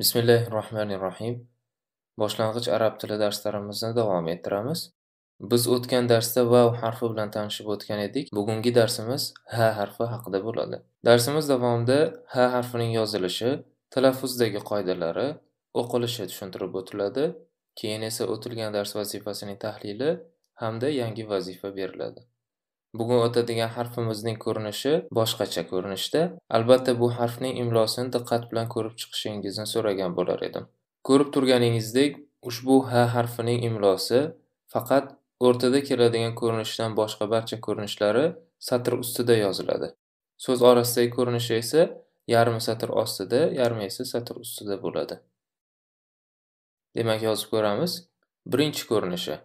bismillahi rohmanir rohim boshlang'ich arab tili darslarimizni davom ettiramiz biz o'tgan darsda vav harfi bilan tanishib o'tgan edik bugungi darsimiz ha harfi haqida bo'ladi darsimiz davomida ha harfining yozilishi talaffuzdagi qoidalari o'qilishi tushuntirib o'tiladi keyin esa o'tilgan dars vazifasining tahlili hamda yangi vazifa beriladi bugun o'tadigan harfimizning ko'rinishi boshqacha ko'rinishda albatta bu harfning imlosini diqqat bilan ko'rib chiqishingizni so'ragan bo'lar edim ko'rib turganingizdek ushbu h harfining imlosi faqat o'rtada keladigan ko'rinishdan boshqa barcha ko'rinishlari satr ustida yoziladi so'z orasidagi ko'rinishi esa yarmi satr ostida yarmi esa satr ustida bo'ladi demak yozib ko'ramiz birinchi ko'rinishi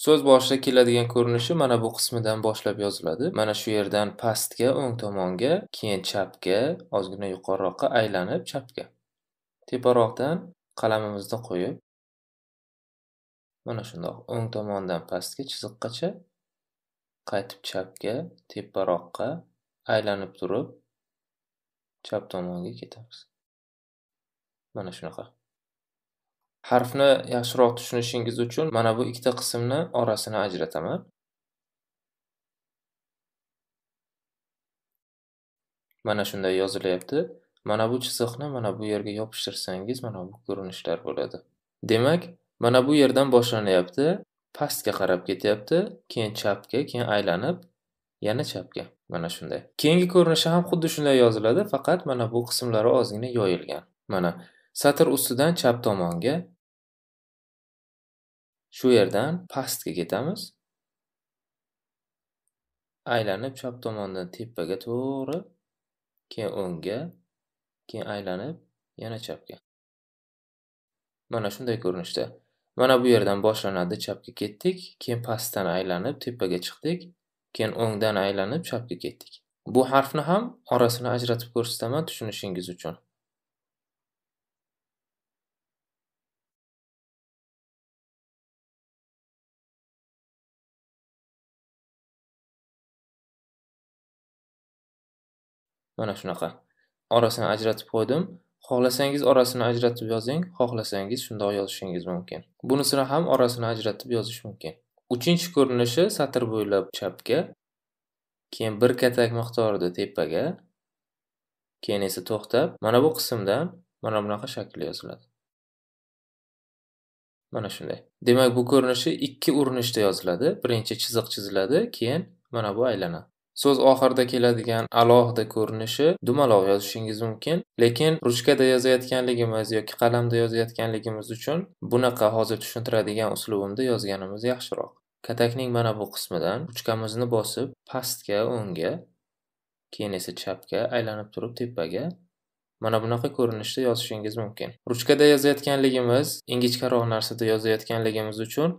So'z boshida keladigan ko'rinishi mana bu qismidan boshlab yoziladi. Mana shu yerdan pastga, o'ng tomonga, keyin chapga, ozgina yuqoriroqqa aylanib chapga. Teparoqdan qalamimizni qo'yib mana shundoq o'ng tomondan pastga chiziqqacha qaytib chapga, teparoqqa aylanib turib chap tomonga ketamiz. Mana shunaqa. Harfni yaxshiroq tushunishingiz uchun mana bu ikkita qismni orasini ajrataman. Mana shunday yozilyapti. Mana bu chiziqni mana bu yerga yopishtirsangiz mana bu ko'rinishlar bo'ladi. Demak, mana bu yerdan boshlanyapti, pastga qarab ketyapti, keyin chapga, keyin aylanib, yana chapga. Mana shunday. Keyingi ko'rinishi ham xuddi shunday yoziladi, faqat mana bu qismlari ozgina yoyilgan. Mana satr ustidan chap tomonga, shu yerdan pastga ketamiz aylanib chap tomondan tepaga to'g'ri keyin o'ngga keyin aylanib yana chapga mana shunday ko'rinishda mana bu yerdan boshlanadi chapga ketdik keyin pastdan aylanib tepaga chiqdik keyin o'ngdan aylanib chapga ketdik bu harfni ham orasini ajratib ko'rsataman tushunishingiz uchun mana shunaqa orasini ajratib qo'ydim xohlasangiz orasini ajratib yozing xohlasangiz shundoq yozishingiz mumkin bunisini ham orasini ajratib yozish mumkin uchinchi ko'rinishi satr bo'ylab chapga keyin bir katak miqdorida tepaga keyin esa to'xtab mana bu qismdan mana bunaqa shakl yoziladi mana shunday demak bu ko'rinishi ikki urinishda yoziladi birinchi chiziq chiziladi keyin mana bu aylanadi so'z oxirida keladigan alohida ko'rinishi dumaloq yozishingiz mumkin lekin ruchkada yozayotganligimiz yoki qalamda yozayotganligimiz uchun bunaqa hozir tushuntiradigan uslubimda yozganimiz yaxshiroq katakning mana bu qismidan ruchkamizni bosib pastga o'ngga keyin esa chapga aylanib turib tepaga mana bunaqa ko'rinishda yozishingiz mumkin ruchkada yozayotganligimiz ingichkaroq narsada yozayotganligimiz uchun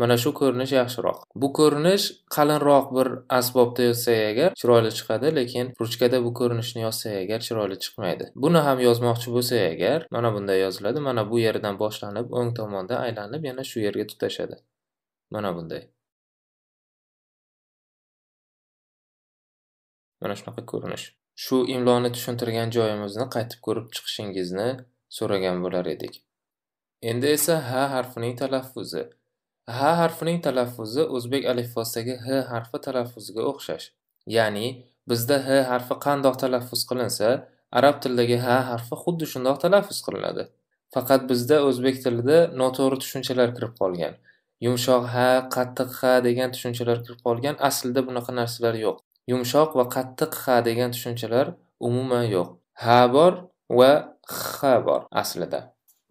mana shu ko'rinish yaxshiroq bu ko'rinish qalinroq bir asbobda yozsak agar chiroyli chiqadi lekin ruchkada bu ko'rinishni yozsak agar chiroyli chiqmaydi buni ham yozmoqchi bo'lsak agar mana bunday yoziladi mana bu yerdan boshlanib o'ng tomonda aylanib yana shu yerga tutashadi mana bunday mana shunaqa ko'rinish shu imloni tushuntirgan joyimizni qaytib ko'rib chiqishingizni so'ragan bo'lar edik endi esa h harfining talaffuzi h harfining talaffuzi o'zbek alifbosidagi h harfi talaffuziga o'xshash ya'ni bizda h harfi qandoq talaffuz qilinsa arab tilidagi h harfi xuddi shundoq talaffuz qilinadi faqat bizda o'zbek tilida noto'g'ri tushunchalar kirib qolgan yumshoq ha qattiq ha degan tushunchalar kirib qolgan aslida bunaqa narsalar yo'q yumshoq va qattiq ha degan tushunchalar umuman yo'q ha bor va X bor aslida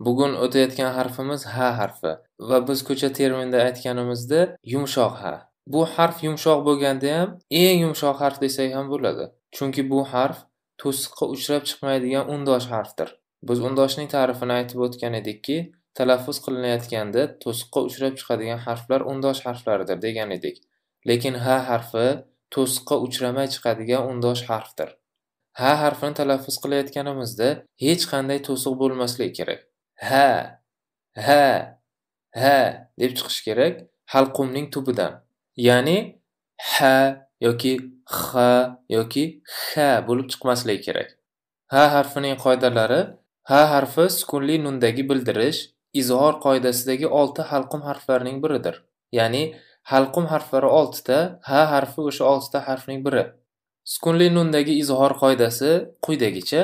bugun o'tayotgan harfimiz ha harfi va biz ko'cha terminda aytganimizda yumshoq ha bu harf yumshoq bo'lganda ham eng yumshoq harf desak ham bo'ladi chunki bu harf to'siqqa uchrab chiqmaydigan undosh harfdir biz undoshning ta'rifini aytib o'tgan edikki talaffuz qilinayotganda to'siqqa uchrab chiqadigan harflar undosh harflaridir degan edik lekin ha harfi to'siqqa uchramay chiqadigan undosh harfdir ha harfini talaffuz qilayotganimizda hech qanday to'siq bo'lmasligi kerak ha ha ha deb chiqish kerak halqumning tubidan ya'ni ha yoki ha yoki ha bo'lib chiqmasligi kerak ha harfining qoidalari ha harfi sukunli nundagi bildirish izhor qoidasidagi olti halqum harflarining biridir ya'ni halqum harflari oltita ha harfi o'sha oltita harfning biri sukunli nundagi izhor qoidasi quyidagicha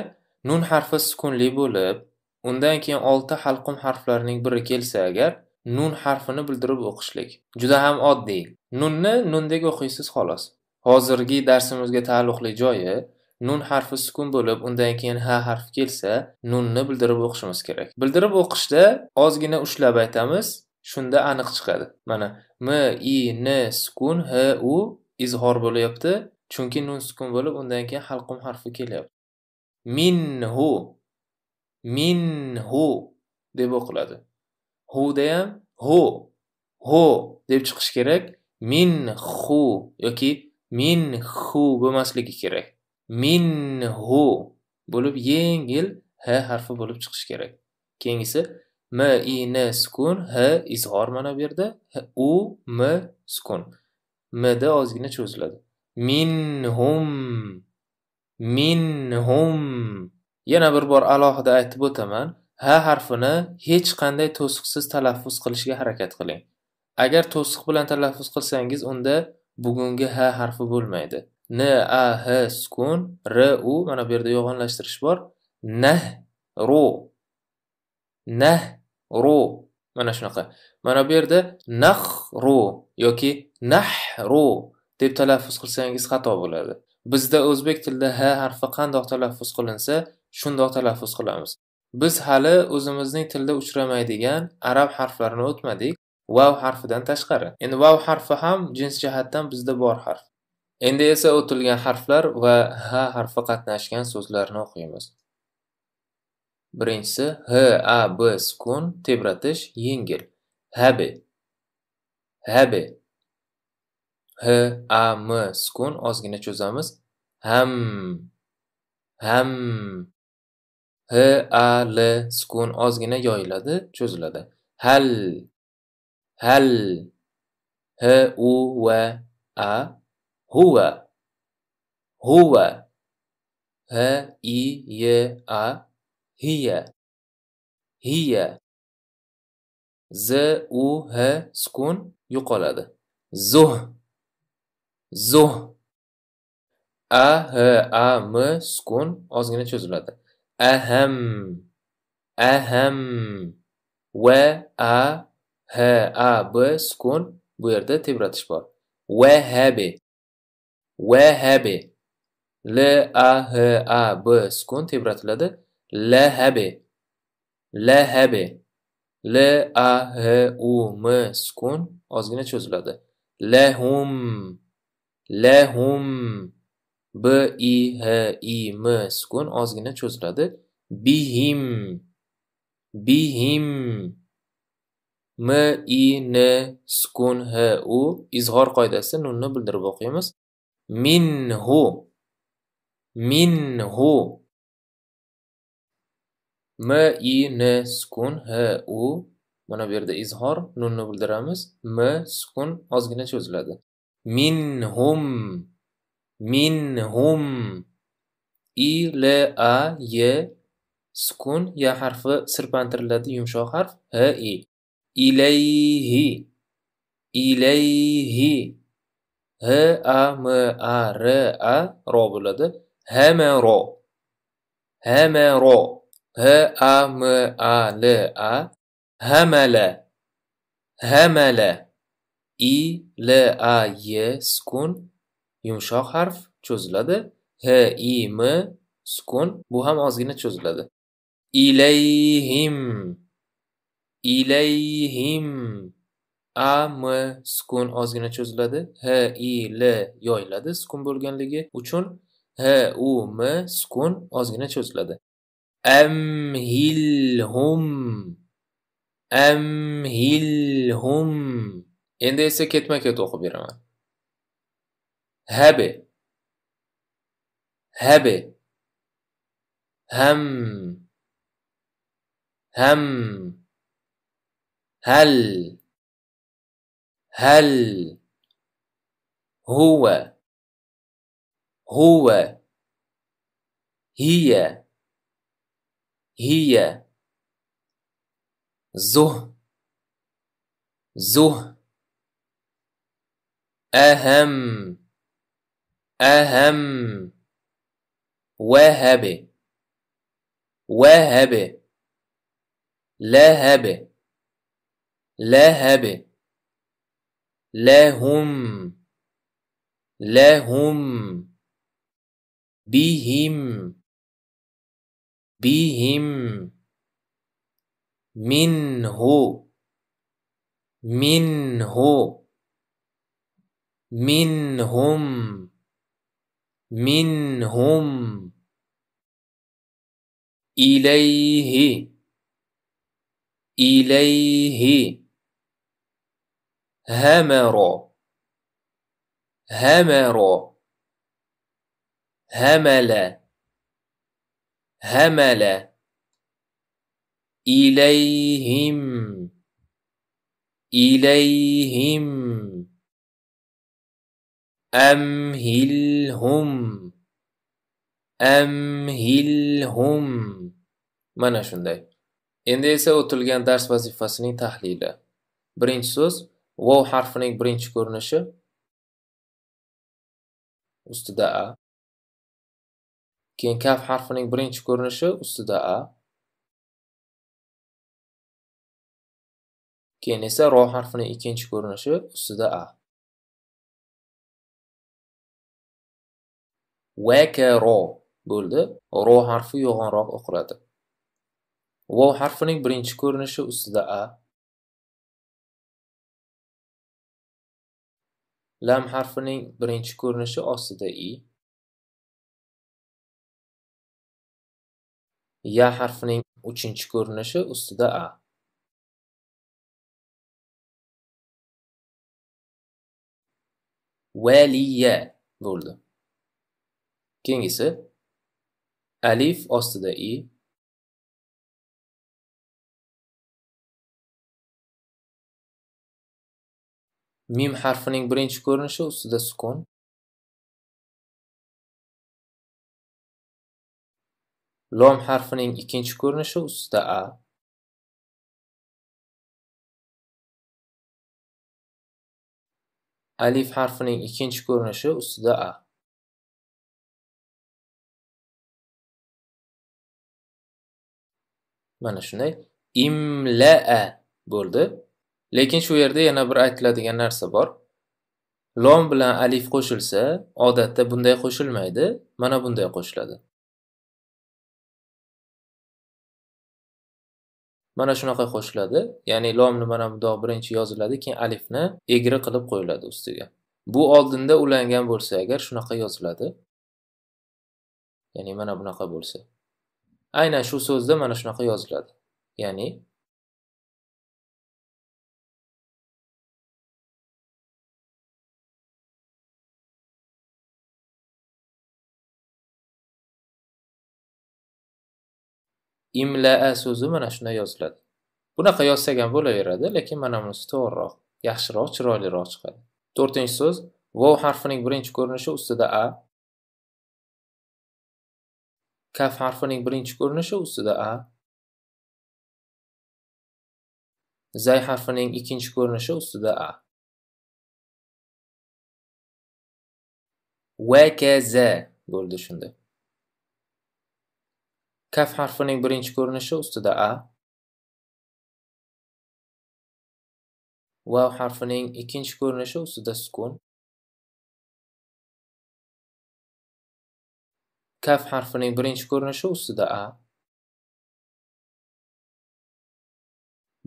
nun harfi sukunli bo'lib undan keyin olti halqum harflarining biri kelsa agar nun harfini bildirib o'qishlik juda ham oddiy nunni nundek o'qiysiz xolos hozirgi darsimizga taalluqli joyi nun harfi sukun bo'lib undan keyin ha harf kelsa nunni bildirib o'qishimiz kerak bildirib o'qishda ozgina ushlab aytamiz shunda aniq chiqadi mana m i n sukun h u izhor bo'lyapti chunki nun sukun bo'lib undan keyin halqum harfi kelyapti minhu minhu deb o'qiladi huda ham hu ho deb chiqishi kerak min hu yoki min hu bo'lmasligi kerak min hu bo'lib yengil h harfi bo'lib chiqishi kerak keyingisi m i n sukun h izg'or mana bu yerda u m sukun mda ozgina cho'ziladi minhum minhum Yana bir bor alohida aytib o'taman, ha harfini hech qanday to'siqsiz talaffuz qilishga harakat qiling. Agar to'siq bilan talaffuz qilsangiz, unda bugungi ha harfi bo'lmaydi. N a h sukun, r u mana bu yerda yo'g'onlashtirish bor. Nah ru. Nah ru. Mana shunaqa. Mana bu yerda nah ru yoki nah ru deb talaffuz qilsangiz xato bo'ladi. Bizda o'zbek tilida ha harfi qandoq talaffuz qilinsa, shundoq talaffuz qilamiz biz hali o'zimizning tilda uchramaydigan arab harflarini o'tmadik vav harfidan tashqari endi vav harfi ham jins jihatdan bizda bor harf endi esa o'tilgan harflar va ha harfi qatnashgan so'zlarni o'qiymiz birinchisi h a b sukun tebratish yengil habi habi h a m sukun ozgina cho'zamiz ham ham h a l sukun ozgina yoyiladi cho'ziladi hal hal h u V, a huva huva h i y a hiya hiya z u h sukun yo'qoladi zuh zuh a h a m sukun ozgina cho'ziladi ehem ehem ve a h a b sukun bu yerde tebir ve var. Vehebi vehebi l a h a b sukun tebir atıldı. Lehebi lehebi l a h u m sukun ozgina cho'ziladi. Lehum lehum b i h i m sukun ozgina cho'ziladi bihim bihim m i n sukun h u izhor qoidasi nunni bildirib o'qiymiz minhu minhu m i n sukun h u mana bu yerda izhor nunni bildiramiz m sukun ozgina cho'ziladi minhum minhum i l a y sukun ya harfi sirpantiriladi yumshoq harf h i ilayhi ilayhi h a m a r a ro bo'ladi hamaro hamaro h a m a l a hamala hamala i l a y sukun Yumshoq harf cho'ziladi. H, I, M sukun. Bu ham ozgina cho'ziladi. Ilayhim. Ilayhim. A, M sukun ozgina cho'ziladi. H, I, L yoyiladi sukun bo'lganligi uchun. H, U, M sukun ozgina cho'ziladi. Amhilhum. Amhilhum. Endi esa ketma-ket o'qib beraman. هبه هبه هم هم هل هل هو هو هي هي زه زه أهم أهم وهب وهب لهب لهب لهم لهم بهم بهم منه منه منهم منهم إليه إليه همر همر همل همل إليهم إليهم amhilhum amhilhum mana shunday endi esa o'tilgan dars vazifasining tahlili birinchi so'z vov harfining birinchi ko'rinishi ustida a keyin kaf harfining birinchi ko'rinishi ustida a keyin esa ro harfining ikkinchi ko'rinishi ustida a vaka ro bo'ldi ro harfi yo'g'onroq o'qiladi vov harfining birinchi ko'rinishi ustida a lam harfining birinchi ko'rinishi ostida i ya harfining uchinchi ko'rinishi ustida a valiya bo'ldi keyingisi alif ostida i mim harfining birinchi ko'rinishi ustida sukun lom harfining ikkinchi ko'rinishi ustida a alif harfining ikkinchi ko'rinishi ustida a mana shunday imlaa bo'ldi lekin shu yerda yana bir aytiladigan narsa bor lom bilan alif qo'shilsa odatda bunday qo'shilmaydi mana bunday qo'shiladi mana shunaqa qo'shiladi ya'ni lomni mana bundoq birinchi yoziladi keyin alifni egri qilib qo'yiladi ustiga bu oldinda ulangan bo'lsa agar shunaqa yoziladi ya'ni mana bunaqa bo'lsa aynan shu so'zda mana shunaqa yoziladi ya'ni imlaa so'zi mana shunday yoziladi bunaqa yozsak ham bo'laveradi lekin mana bunisi to'g'riroq yaxshiroq chiroyliroq chiqadi to'rtinchi so'z vov harfining birinchi ko'rinishi ustida a kaf harfining birinchi ko'rinishi ustida a zay harfining ikkinchi ko'rinishi ustida a vkz bo'ldi shunda kaf harfining birinchi ko'rinishi ustida a vav harfining ikkinchi ko'rinishi ustida sukun Kaf harfining birinchi ko'rinishi ustida a,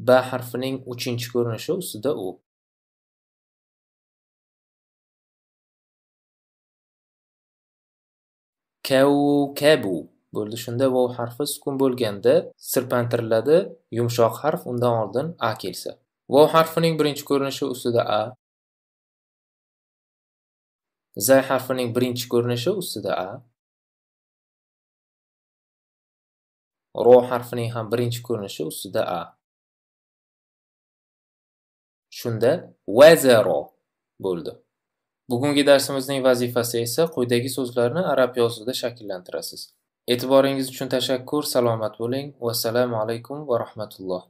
b harfining uchinchi ko'rinishi ustida u. kabu bo'ldi. Shunda vov harfi sukun bo'lganda sirpantiriladi, yumshoq harf undan oldin a kelsa. vov harfining birinchi ko'rinishi ustida a, Z harfining birinchi ko'rinishi ustida a ro harfining ham birinchi ko'rinishi ustida a shunda vazaro bo'ldi bugungi darsimizning vazifasi esa quyidagi so'zlarni arab yozuvida shakllantirasiz e'tiboringiz uchun tashakkur salomat bo'ling vassalomu alaykum va rahmatulloh